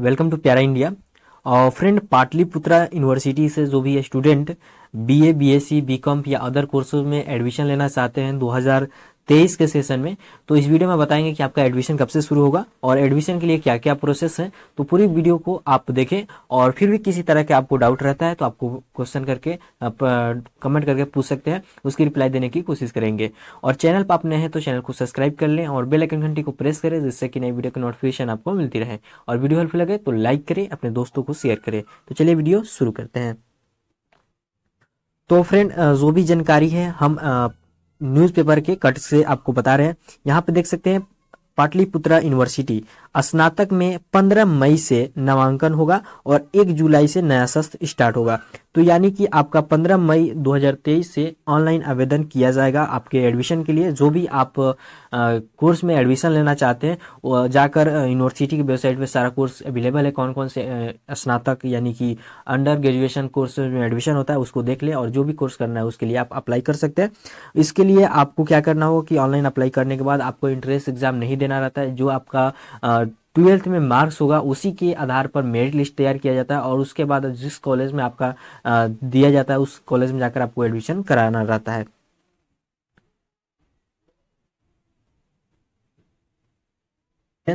welcome to प्यारा India और friend Pataliputra university से जो भी स्टूडेंट बीए बीएससी बीकॉम या अदर कोर्सेज में एडमिशन लेना चाहते हैं तेईस के सेशन में तो इस वीडियो में बताएंगे कि आपका एडमिशन कब से शुरू होगा और एडमिशन के लिए क्या क्या प्रोसेस है तो पूरी वीडियो को आप देखें और फिर भी किसी तरह के आपको डाउट रहता है तो आपको क्वेश्चन करके आप, कमेंट करके पूछ सकते हैं उसकी रिप्लाई देने की कोशिश करेंगे और चैनल पर आप नए हैं तो चैनल को सब्सक्राइब कर लें और बेलाइकन घंटी को प्रेस करें जिससे कि नई वीडियो की नोटिफिकेशन आपको मिलती रहे और वीडियो हेल्पफुल लगे तो लाइक करें अपने दोस्तों को शेयर करें तो चलिए वीडियो शुरू करते हैं तो फ्रेंड जो भी जानकारी है हम न्यूज़पेपर के कट से आपको बता रहे हैं यहाँ पे देख सकते हैं पाटलिपुत्रा यूनिवर्सिटी स्नातक में 15 मई से नामांकन होगा और 1 जुलाई से नया सत्र स्टार्ट होगा तो यानी कि आपका 15 मई 2023 से ऑनलाइन आवेदन किया जाएगा आपके एडमिशन के लिए जो भी आप कोर्स में एडमिशन लेना चाहते हैं वो जाकर यूनिवर्सिटी की वेबसाइट पे सारा कोर्स अवेलेबल है कौन कौन से स्नातक यानी कि अंडर ग्रेजुएशन कोर्स में एडमिशन होता है उसको देख लें और जो भी कोर्स करना है उसके लिए आप अप्लाई कर सकते हैं इसके लिए आपको क्या करना होगा कि ऑनलाइन अप्लाई करने के बाद आपको इंट्रेंस एग्ज़ाम नहीं देना रहता है जो आपका ट्वेल्थ में मार्क्स होगा उसी के आधार पर मेरिट लिस्ट तैयार किया जाता है और उसके बाद जिस कॉलेज में आपका दिया जाता है उस कॉलेज में जाकर आपको एडमिशन कराना रहता है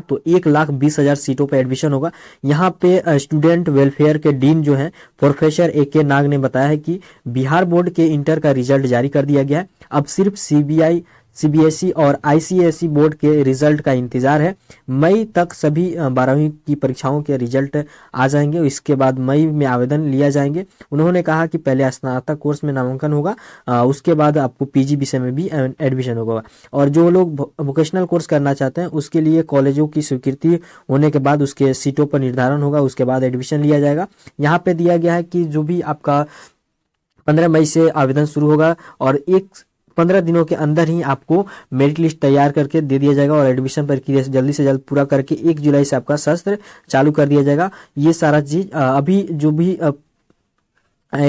तो एक लाख बीस हजार सीटों पर एडमिशन होगा यहाँ पे स्टूडेंट वेलफेयर के डीन जो है प्रोफेसर ए के नाग ने बताया है कि बिहार बोर्ड के इंटर का रिजल्ट जारी कर दिया गया है अब सिर्फ सीबीआई सीबीएसई और आईसीएसई बोर्ड के रिजल्ट का इंतजार है मई तक सभी बारहवीं की परीक्षाओं के रिजल्ट आ जाएंगे इसके बाद मई में आवेदन लिया जाएंगे उन्होंने कहा कि पहले स्नातक कोर्स में नामांकन होगा उसके बाद आपको पीजी विषय में भी एडमिशन होगा और जो लोग वोकेशनल कोर्स करना चाहते हैं उसके लिए कॉलेजों की स्वीकृति होने के बाद उसके सीटों पर निर्धारण होगा उसके बाद एडमिशन लिया जाएगा यहाँ पे दिया गया है कि जो भी आपका पंद्रह मई से आवेदन शुरू होगा और एक पंद्रह दिनों के अंदर ही आपको मेरिट लिस्ट तैयार करके दे दिया जाएगा और एडमिशन प्रक्रिया जल्दी से जल्द पूरा करके एक जुलाई से आपका सत्र चालू कर दिया जाएगा ये सारा चीज अभी जो भी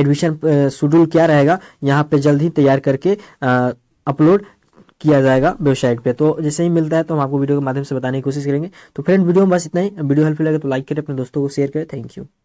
एडमिशन शेड्यूल क्या रहेगा यहाँ पे जल्द ही तैयार करके अपलोड किया जाएगा वेबसाइट पे तो जैसे ही मिलता है तो हम आपको वीडियो के माध्यम से बताने की कोशिश करेंगे तो फ्रेंड वीडियो में बस इतना ही वीडियो हेल्पफुल लगे तो लाइक करें अपने दोस्तों को शेयर करें थैंक यू